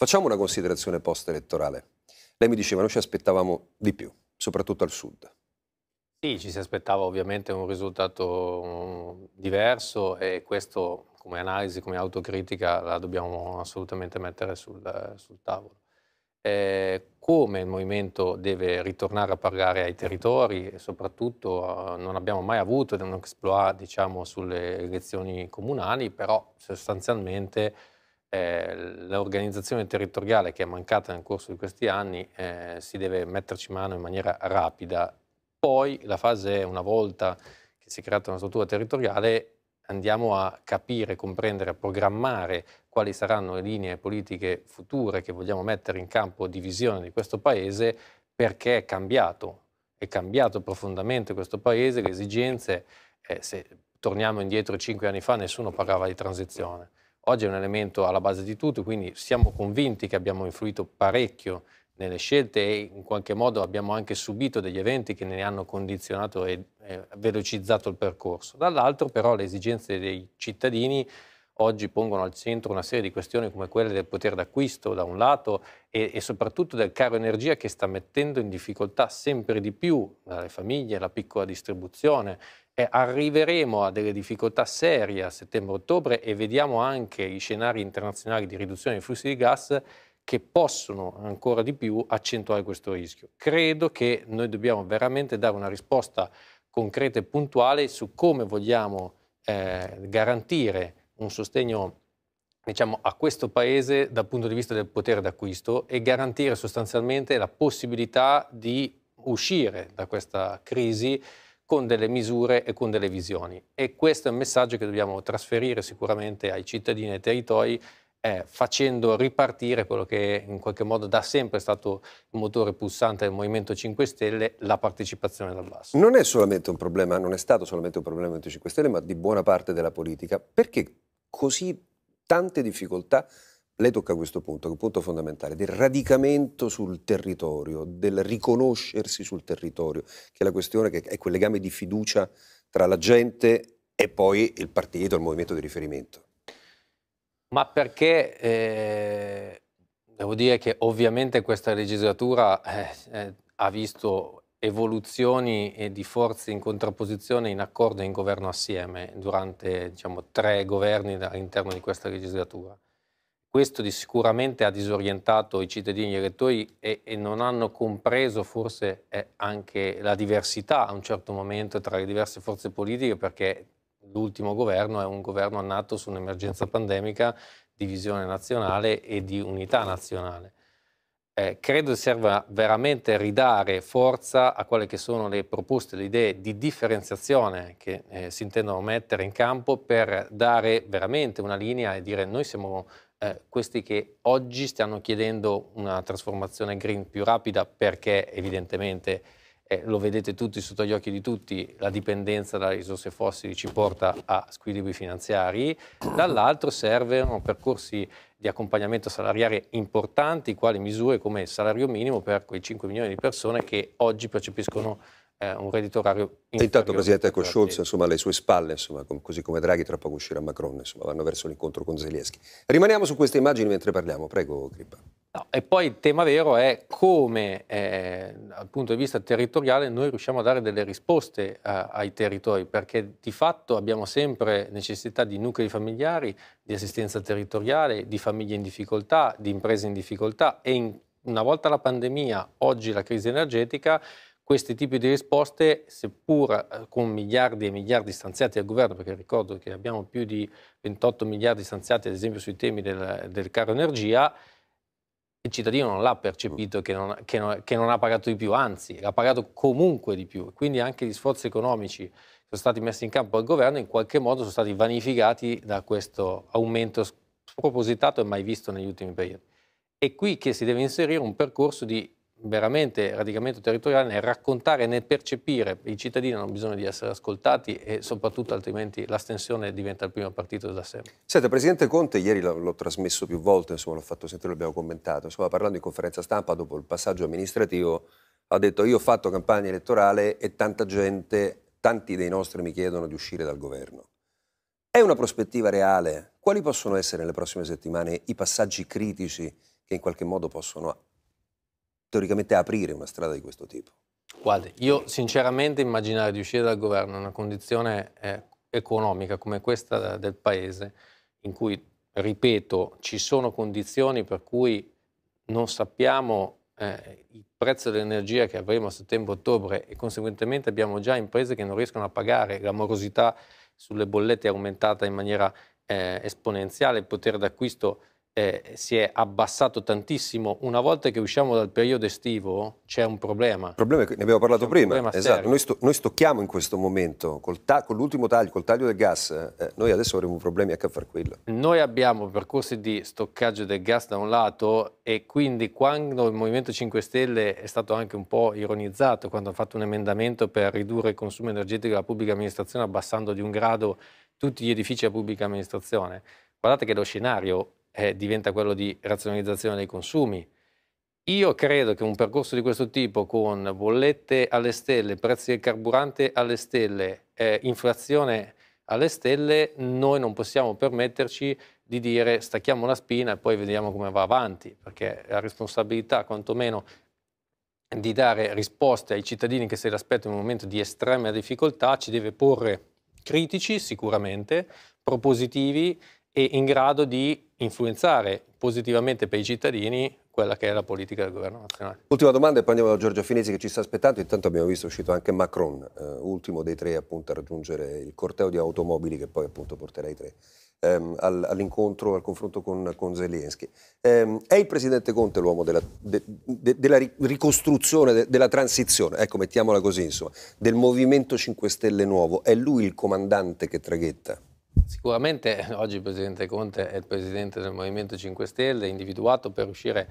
Facciamo una considerazione post-elettorale. Lei mi diceva, noi ci aspettavamo di più, soprattutto al sud. Sì, ci si aspettava ovviamente un risultato mm, diverso e questo come analisi, come autocritica la dobbiamo assolutamente mettere sul, sul tavolo. Eh, come il movimento deve ritornare a parlare ai territori e soprattutto eh, non abbiamo mai avuto un exploit diciamo, sulle elezioni comunali, però sostanzialmente eh, l'organizzazione territoriale che è mancata nel corso di questi anni eh, si deve metterci mano in maniera rapida. Poi la fase è una volta che si è creata una struttura territoriale andiamo a capire, comprendere, a programmare quali saranno le linee politiche future che vogliamo mettere in campo di visione di questo Paese perché è cambiato, è cambiato profondamente questo Paese, le esigenze, eh, se torniamo indietro cinque anni fa nessuno parlava di transizione, oggi è un elemento alla base di tutto, quindi siamo convinti che abbiamo influito parecchio nelle scelte e in qualche modo abbiamo anche subito degli eventi che ne hanno condizionato e, e velocizzato il percorso. Dall'altro però le esigenze dei cittadini oggi pongono al centro una serie di questioni come quelle del potere d'acquisto da un lato e, e soprattutto del caro energia che sta mettendo in difficoltà sempre di più eh, le famiglie, la piccola distribuzione eh, arriveremo a delle difficoltà serie a settembre-ottobre e vediamo anche i scenari internazionali di riduzione dei flussi di gas che possono ancora di più accentuare questo rischio. Credo che noi dobbiamo veramente dare una risposta concreta e puntuale su come vogliamo eh, garantire un sostegno diciamo, a questo Paese dal punto di vista del potere d'acquisto e garantire sostanzialmente la possibilità di uscire da questa crisi con delle misure e con delle visioni. E questo è un messaggio che dobbiamo trasferire sicuramente ai cittadini e ai territori eh, facendo ripartire quello che in qualche modo da sempre è stato il motore pulsante del Movimento 5 Stelle, la partecipazione dal basso. Non è solamente un problema, non è stato solamente un problema del Movimento 5 Stelle, ma di buona parte della politica. Perché così tante difficoltà lei tocca questo punto, che è un punto fondamentale, del radicamento sul territorio, del riconoscersi sul territorio, che è la questione che è quel legame di fiducia tra la gente e poi il partito, il movimento di riferimento. Ma perché eh, devo dire che ovviamente questa legislatura eh, eh, ha visto evoluzioni di forze in contrapposizione, in accordo e in governo assieme durante diciamo, tre governi all'interno di questa legislatura questo di sicuramente ha disorientato i cittadini elettori e, e non hanno compreso forse eh, anche la diversità a un certo momento tra le diverse forze politiche perché l'ultimo governo è un governo nato su un'emergenza pandemica di visione nazionale e di unità nazionale. Eh, credo serva veramente ridare forza a quelle che sono le proposte, le idee di differenziazione che eh, si intendono mettere in campo per dare veramente una linea e dire noi siamo eh, questi che oggi stanno chiedendo una trasformazione green più rapida perché evidentemente eh, lo vedete tutti sotto gli occhi di tutti, la dipendenza dalle risorse fossili ci porta a squilibri finanziari, dall'altro servono percorsi di accompagnamento salariale importanti, quali misure come il salario minimo per quei 5 milioni di persone che oggi percepiscono eh, un reddito orario inferiore. E intanto Presidente ecco, Scholz insomma, alle sue spalle, insomma, così come Draghi tra poco uscirà Macron, insomma, vanno verso l'incontro con Zelensky. Rimaniamo su queste immagini mentre parliamo, prego Crippa. No, e poi il tema vero è come eh, dal punto di vista territoriale noi riusciamo a dare delle risposte eh, ai territori, perché di fatto abbiamo sempre necessità di nuclei familiari, di assistenza territoriale, di famiglie in difficoltà, di imprese in difficoltà e in, una volta la pandemia, oggi la crisi energetica, questi tipi di risposte, seppur eh, con miliardi e miliardi stanziati dal governo, perché ricordo che abbiamo più di 28 miliardi stanziati ad esempio sui temi del, del caro energia, il cittadino non l'ha percepito che non, che, non, che non, ha pagato di più, anzi l'ha pagato comunque di più. Quindi anche gli sforzi economici che sono stati messi in campo dal governo in qualche modo sono stati vanificati da questo aumento spropositato e mai visto negli ultimi periodi. È qui che si deve inserire un percorso di veramente radicamento territoriale nel raccontare, nel percepire. I cittadini hanno bisogno di essere ascoltati e soprattutto altrimenti l'astensione diventa il primo partito da sempre. Senta, Presidente Conte, ieri l'ho, l'ho trasmesso più volte, insomma l'ho fatto sentire, l'abbiamo commentato, insomma parlando in conferenza stampa dopo il passaggio amministrativo ha detto io ho fatto campagna elettorale e tanta gente, tanti dei nostri mi chiedono di uscire dal governo. È una prospettiva reale? Quali possono essere nelle prossime settimane i passaggi critici che in qualche modo possono teoricamente aprire una strada di questo tipo? Guardi, io sinceramente immaginare di uscire dal governo in una condizione eh, economica come questa eh, del Paese, in cui, ripeto, ci sono condizioni per cui non sappiamo eh, il prezzo dell'energia che avremo a settembre-ottobre e conseguentemente abbiamo già imprese che non riescono a pagare, la morosità sulle bollette è aumentata in maniera eh, esponenziale, il potere d'acquisto è eh, si è abbassato tantissimo. Una volta che usciamo dal periodo estivo c'è un problema. Il problema è che ne abbiamo parlato prima. Esatto. Noi, sto, noi, stocchiamo in questo momento, col ta- con l'ultimo taglio, col taglio del gas, eh, noi adesso avremo problemi anche a far quello. Noi abbiamo percorsi di stoccaggio del gas da un lato e quindi quando il Movimento 5 Stelle è stato anche un po' ironizzato quando ha fatto un emendamento per ridurre il consumo energetico della pubblica amministrazione abbassando di un grado tutti gli edifici della pubblica amministrazione. Guardate che lo scenario eh, diventa quello di razionalizzazione dei consumi. Io credo che un percorso di questo tipo con bollette alle stelle, prezzi del carburante alle stelle, eh, inflazione alle stelle, noi non possiamo permetterci di dire stacchiamo la spina e poi vediamo come va avanti, perché la responsabilità quantomeno di dare risposte ai cittadini che se aspettano in un momento di estrema difficoltà ci deve porre critici sicuramente, propositivi e in grado di influenzare positivamente per i cittadini quella che è la politica del governo nazionale. Ultima domanda e poi andiamo da Giorgio Finesi che ci sta aspettando, intanto abbiamo visto uscito anche Macron, eh, ultimo dei tre appunto a raggiungere il corteo di automobili che poi appunto porterà i tre ehm, all'incontro, al confronto con, con Zelensky. Eh, è il presidente Conte l'uomo della, de, de, della ricostruzione, de, della transizione, ecco mettiamola così insomma, del Movimento 5 Stelle Nuovo, è lui il comandante che traghetta? Sicuramente eh, oggi il Presidente Conte è il Presidente del Movimento 5 Stelle, individuato per riuscire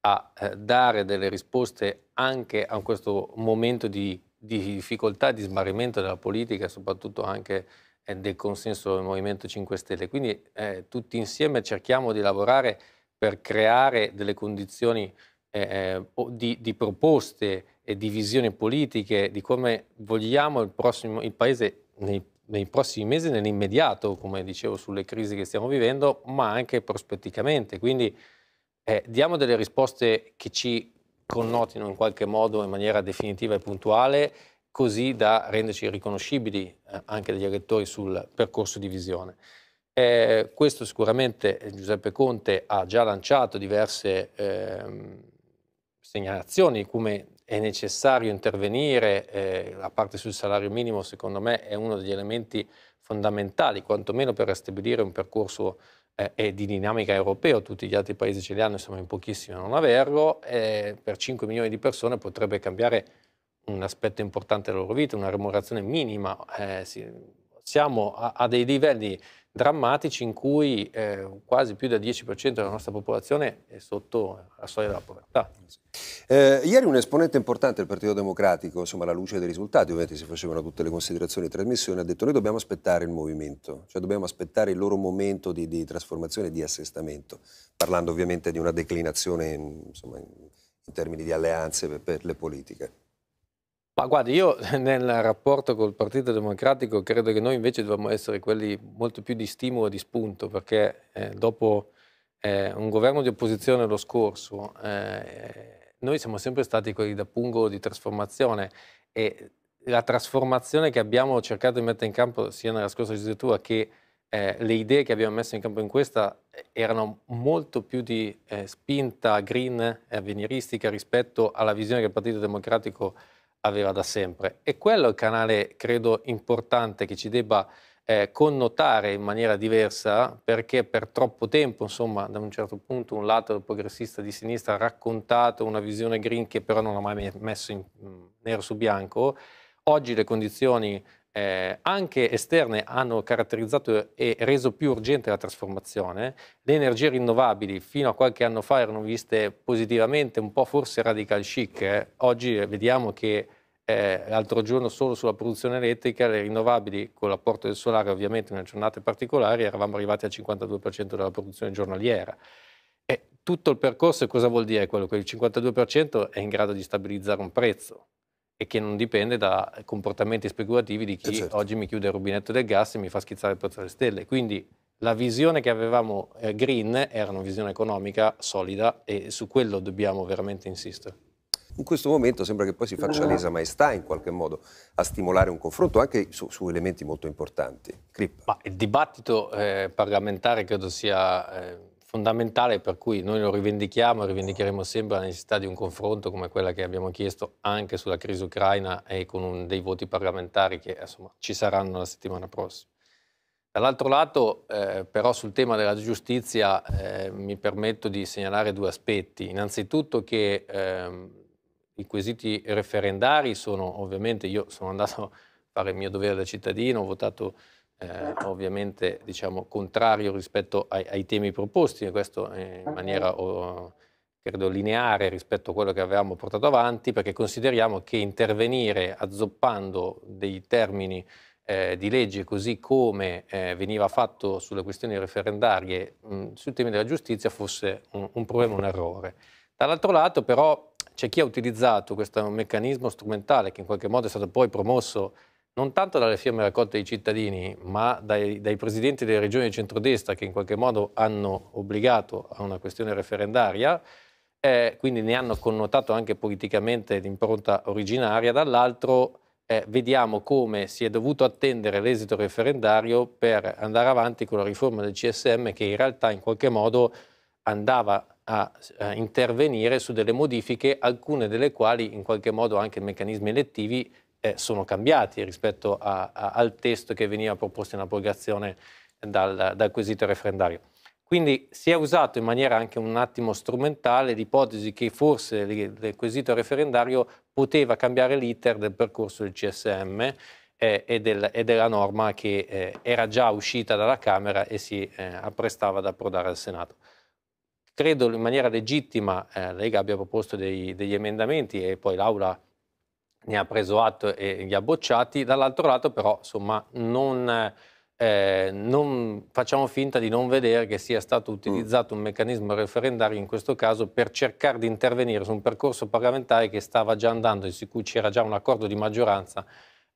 a eh, dare delle risposte anche a questo momento di, di difficoltà, di smarrimento della politica, soprattutto anche eh, del consenso del Movimento 5 Stelle. Quindi eh, tutti insieme cerchiamo di lavorare per creare delle condizioni eh, di, di, proposte e di visioni politiche di come vogliamo il, prossimo, il paese nei nei prossimi mesi, nell'immediato, come dicevo, sulle crisi che stiamo vivendo, ma anche prospetticamente. Quindi eh, diamo delle risposte che ci connotino in qualche modo in maniera definitiva e puntuale, così da renderci riconoscibili eh, anche dagli elettori sul percorso di visione. Eh, questo sicuramente eh, Giuseppe Conte ha già lanciato diverse ehm, segnalazioni, come è necessario intervenire, eh, la parte sul salario minimo secondo me è uno degli elementi fondamentali, quantomeno per ristabilire un percorso eh, di dinamica europeo, tutti gli altri paesi ce li hanno, siamo in pochissimi a non averlo, eh, per 5 milioni di persone potrebbe cambiare un aspetto importante della loro vita, una remunerazione minima. Eh, sì, siamo a, a, dei livelli drammatici in cui eh, quasi più del 10% della nostra popolazione è sotto la soglia della povertà. Eh, ieri un esponente importante del Partito Democratico, insomma alla luce dei risultati, ovviamente si facevano tutte le considerazioni e trasmissioni, ha detto noi dobbiamo aspettare il movimento, cioè dobbiamo aspettare il loro momento di, di trasformazione e di assestamento, parlando ovviamente di una declinazione in, insomma, in, in termini di alleanze per, per le politiche. Ma guarda, io nel rapporto col Partito Democratico credo che noi invece dovremmo essere quelli molto più di stimolo e di spunto, perché eh, dopo eh, un governo di opposizione lo scorso, eh, noi siamo sempre stati quelli da pungolo di trasformazione e la trasformazione che abbiamo cercato di mettere in campo sia nella scorsa legislatura che eh, le idee che abbiamo messo in campo in questa erano molto più di eh, spinta green e avveniristica rispetto alla visione che il Partito Democratico ha aveva da sempre. E quello è il canale, credo, importante che ci debba eh, connotare in maniera diversa, perché per troppo tempo, insomma, da un certo punto, un lato progressista di sinistra ha raccontato una visione green che però non ha mai messo in, mh, nero su bianco. Oggi le condizioni eh, anche esterne hanno caratterizzato e reso più urgente la trasformazione. Le energie rinnovabili fino a qualche anno fa erano viste positivamente, un po' forse radical chic. Eh. Oggi vediamo che eh, l'altro giorno solo sulla produzione elettrica le rinnovabili, con l'apporto del solare ovviamente in giornate particolari, eravamo arrivati al 52% della produzione giornaliera. E eh, tutto il percorso cosa vuol dire quello? Quel 52% è in grado di stabilizzare un prezzo e che non dipende da comportamenti speculativi di chi eh, certo. oggi mi chiude il rubinetto del gas e mi fa schizzare il prezzo delle stelle. Quindi la visione che avevamo eh, green era una visione economica solida e su quello dobbiamo veramente insistere. In questo momento sembra che poi si faccia lesa maestà in qualche modo a stimolare un confronto anche su, su elementi molto importanti. il dibattito eh, parlamentare credo sia eh, fondamentale per cui noi lo rivendichiamo e rivendicheremo sempre la necessità di un confronto come quella che abbiamo chiesto anche sulla crisi ucraina e con un, dei voti parlamentari che insomma, ci saranno la settimana prossima. Dall'altro lato, eh, però, sul tema della giustizia eh, mi permetto di segnalare due aspetti. Innanzitutto che eh, i quesiti referendari sono, ovviamente, io sono andato a fare il mio dovere da cittadino, ho votato eh, ovviamente diciamo, contrario rispetto ai, ai temi proposti, e questo in maniera oh, credo lineare rispetto a quello che avevamo portato avanti, perché consideriamo che intervenire azzoppando dei termini eh, di legge così come eh, veniva fatto sulle questioni referendarie mh, sui temi della giustizia fosse un, un problema, un errore. Dall'altro lato però c'è chi ha utilizzato questo meccanismo strumentale che in qualche modo è stato poi promosso non tanto dalle firme raccolte dai cittadini, ma dai, dai presidenti delle regioni di centrodestra che in qualche modo hanno obbligato a una questione referendaria, eh, quindi ne hanno connotato anche politicamente l'impronta originaria, dall'altro eh, vediamo come si è dovuto attendere l'esito referendario per andare avanti con la riforma del CSM che in realtà in qualche modo andava a, a eh, intervenire su delle modifiche, alcune delle quali in qualche modo anche meccanismi elettivi eh, sono cambiati rispetto a, a, al testo che veniva proposto in abrogazione dal, dal quesito referendario. Quindi si è usato in maniera anche un attimo strumentale l'ipotesi che forse il quesito referendario poteva cambiare l'iter del percorso del CSM eh, e, del, e, della norma che eh, era già uscita dalla Camera e si eh, apprestava ad approdare al Senato. Credo in maniera legittima eh, Lega abbia proposto dei, degli emendamenti e poi l'Aula ne ha preso atto e li ha bocciati, dall'altro lato però insomma non, eh, non facciamo finta di non vedere che sia stato mm. utilizzato un meccanismo referendario in questo caso per cercare di intervenire su un percorso parlamentare che stava già andando in cui c'era già un accordo di maggioranza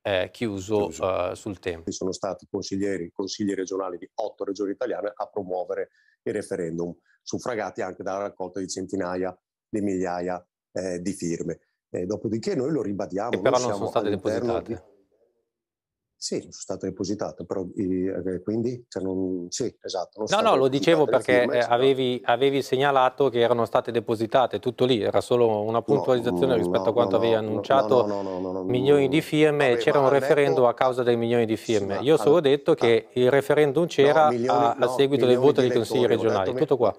eh, chiuso, chiuso. Eh, sul tema. sono stati consiglieri, consigli regionali di otto regioni italiane a promuovere il referendum, suffragati anche dalla raccolta di centinaia di migliaia eh, di firme. Eh, dopodiché noi lo ribadiamo. Che però non sono state depositate. Sì, sono state depositate, però eh, quindi cioè non... sì, esatto. no, no, lo dicevo perché firme, eh, avevi, avevi, segnalato che erano state depositate, tutto lì, era solo una puntualizzazione no, rispetto no, a quanto no, avevi annunciato, milioni di firme, vabbè, c'era un referendum a causa dei milioni di firme. Sì, Io solo ho detto che il referendum c'era milioni, a, a, seguito del voto dei consigli regionali, tutto qua.